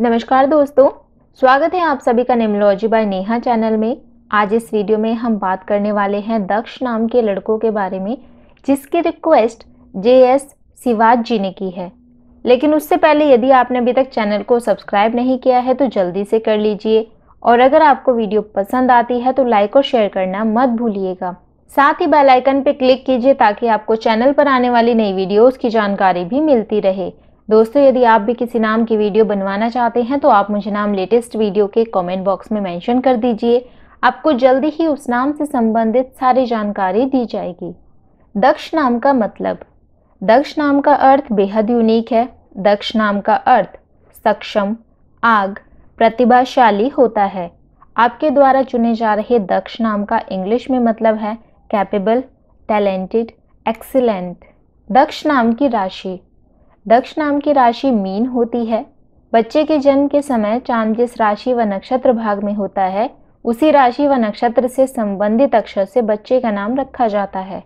नमस्कार दोस्तों स्वागत है आप सभी का नेमोलॉजी बाय नेहा चैनल में आज इस वीडियो में हम बात करने वाले हैं दक्ष नाम के लड़कों के बारे में जिसकी रिक्वेस्ट जे एस सिवाज जी ने की है लेकिन उससे पहले यदि आपने अभी तक चैनल को सब्सक्राइब नहीं किया है तो जल्दी से कर लीजिए और अगर आपको वीडियो पसंद आती है तो लाइक और शेयर करना मत भूलिएगा साथ ही बेल आइकन पर क्लिक कीजिए ताकि आपको चैनल पर आने वाली नई वीडियोस की जानकारी भी मिलती रहे दोस्तों यदि आप भी किसी नाम की वीडियो बनवाना चाहते हैं तो आप मुझे नाम लेटेस्ट वीडियो के कमेंट बॉक्स में मेंशन कर दीजिए आपको जल्दी ही उस नाम से संबंधित सारी जानकारी दी जाएगी दक्ष नाम का मतलब दक्ष नाम का अर्थ बेहद यूनिक है दक्ष नाम का अर्थ सक्षम आग प्रतिभाशाली होता है आपके द्वारा चुने जा रहे दक्ष नाम का इंग्लिश में मतलब है कैपेबल टैलेंटेड एक्सीलेंट दक्ष नाम की राशि दक्ष नाम की राशि मीन होती है बच्चे के जन्म के समय चांद जिस राशि व नक्षत्र भाग में होता है उसी राशि व नक्षत्र से संबंधित अक्षर से बच्चे का नाम रखा जाता है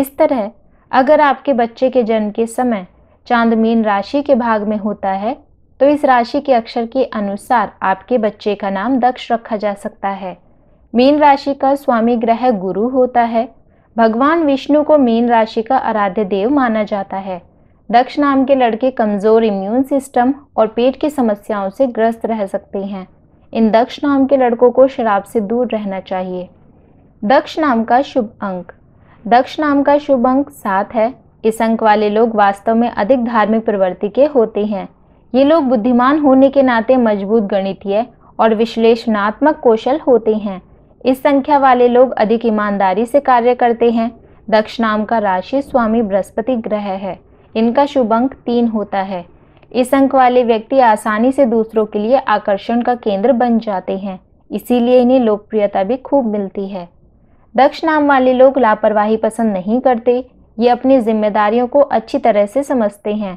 इस तरह अगर आपके बच्चे के जन्म के समय चांद मीन राशि के भाग में होता है तो इस राशि के अक्षर के अनुसार आपके बच्चे का नाम दक्ष रखा जा सकता है मीन राशि का स्वामी ग्रह गुरु होता है भगवान विष्णु को मीन राशि का आराध्य देव माना जाता है दक्ष नाम के लड़के कमज़ोर इम्यून सिस्टम और पेट की समस्याओं से ग्रस्त रह सकते हैं इन दक्ष नाम के लड़कों को शराब से दूर रहना चाहिए दक्ष नाम का शुभ अंक दक्ष नाम का शुभ अंक सात है इस अंक वाले लोग वास्तव में अधिक धार्मिक प्रवृत्ति के होते हैं ये लोग बुद्धिमान होने के नाते मजबूत गणितीय और विश्लेषणात्मक कौशल होते हैं इस संख्या वाले लोग अधिक ईमानदारी से कार्य करते हैं दक्ष नाम का राशि स्वामी बृहस्पति ग्रह है इनका शुभ अंक तीन होता है इस अंक वाले व्यक्ति आसानी से दूसरों के लिए आकर्षण का केंद्र बन जाते हैं इसीलिए इन्हें लोकप्रियता भी खूब मिलती है दक्ष नाम वाले लोग लापरवाही पसंद नहीं करते ये अपनी जिम्मेदारियों को अच्छी तरह से समझते हैं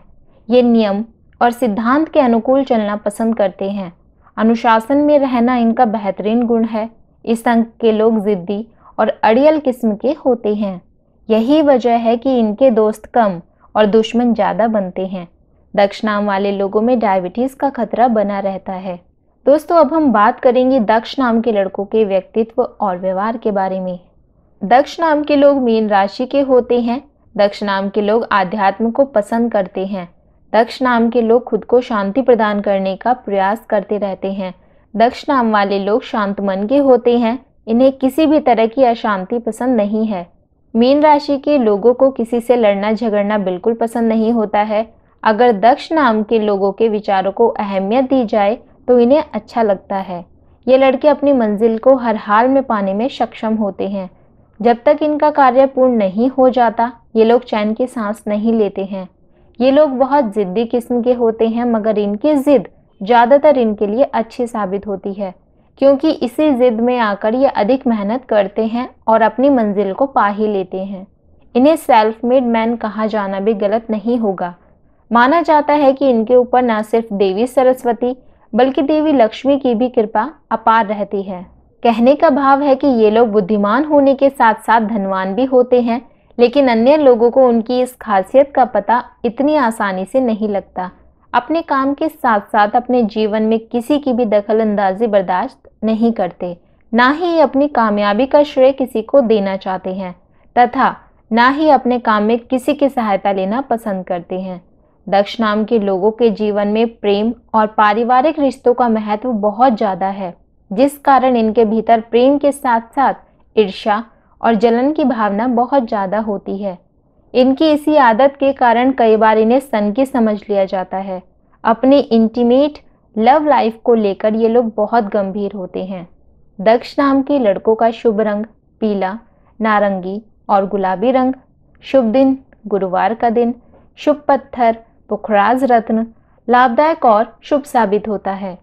ये नियम और सिद्धांत के अनुकूल चलना पसंद करते हैं अनुशासन में रहना इनका बेहतरीन गुण है इस अंक के लोग जिद्दी और अड़ियल किस्म के होते हैं यही वजह है कि इनके दोस्त कम और दुश्मन ज़्यादा बनते हैं दक्ष नाम वाले लोगों में डायबिटीज़ का खतरा बना रहता है दोस्तों अब हम बात करेंगे दक्ष नाम के लड़कों के व्यक्तित्व और व्यवहार के बारे में दक्ष नाम के लोग मीन राशि के होते हैं दक्ष नाम के लोग आध्यात्म को पसंद करते हैं दक्ष नाम के लोग खुद को शांति प्रदान करने का प्रयास करते रहते हैं दक्ष नाम वाले लोग शांत मन के होते हैं इन्हें किसी भी तरह की अशांति पसंद नहीं है मीन राशि के लोगों को किसी से लड़ना झगड़ना बिल्कुल पसंद नहीं होता है अगर दक्ष नाम के लोगों के विचारों को अहमियत दी जाए तो इन्हें अच्छा लगता है ये लड़के अपनी मंजिल को हर हाल में पाने में सक्षम होते हैं जब तक इनका कार्य पूर्ण नहीं हो जाता ये लोग चैन की सांस नहीं लेते हैं ये लोग बहुत ज़िद्दी किस्म के होते हैं मगर इनकी ज़िद ज़्यादातर इनके लिए अच्छी साबित होती है क्योंकि इसी ज़िद में आकर ये अधिक मेहनत करते हैं और अपनी मंजिल को पा ही लेते हैं इन्हें सेल्फ मेड मैन कहा जाना भी गलत नहीं होगा माना जाता है कि इनके ऊपर न सिर्फ देवी सरस्वती बल्कि देवी लक्ष्मी की भी कृपा अपार रहती है कहने का भाव है कि ये लोग बुद्धिमान होने के साथ साथ धनवान भी होते हैं लेकिन अन्य लोगों को उनकी इस खासियत का पता इतनी आसानी से नहीं लगता अपने काम के साथ साथ अपने जीवन में किसी की भी दखल अंदाजी बर्दाश्त नहीं करते ना ही अपनी कामयाबी का श्रेय किसी को देना चाहते हैं तथा ना ही अपने काम में किसी की सहायता लेना पसंद करते हैं दक्ष नाम के लोगों के जीवन में प्रेम और पारिवारिक रिश्तों का महत्व बहुत ज़्यादा है जिस कारण इनके भीतर प्रेम के साथ साथ ईर्ष्या और जलन की भावना बहुत ज़्यादा होती है इनकी इसी आदत के कारण कई बार इन्हें सन की समझ लिया जाता है अपने इंटीमेट लव लाइफ को लेकर ये लोग बहुत गंभीर होते हैं दक्ष नाम के लड़कों का शुभ रंग पीला नारंगी और गुलाबी रंग शुभ दिन गुरुवार का दिन शुभ पत्थर पुखराज रत्न लाभदायक और शुभ साबित होता है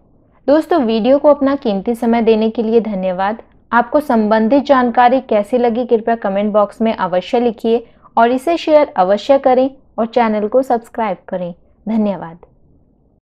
दोस्तों वीडियो को अपना कीमती समय देने के लिए धन्यवाद आपको संबंधित जानकारी कैसी लगी कृपया कमेंट बॉक्स में अवश्य लिखिए और इसे शेयर अवश्य करें और चैनल को सब्सक्राइब करें धन्यवाद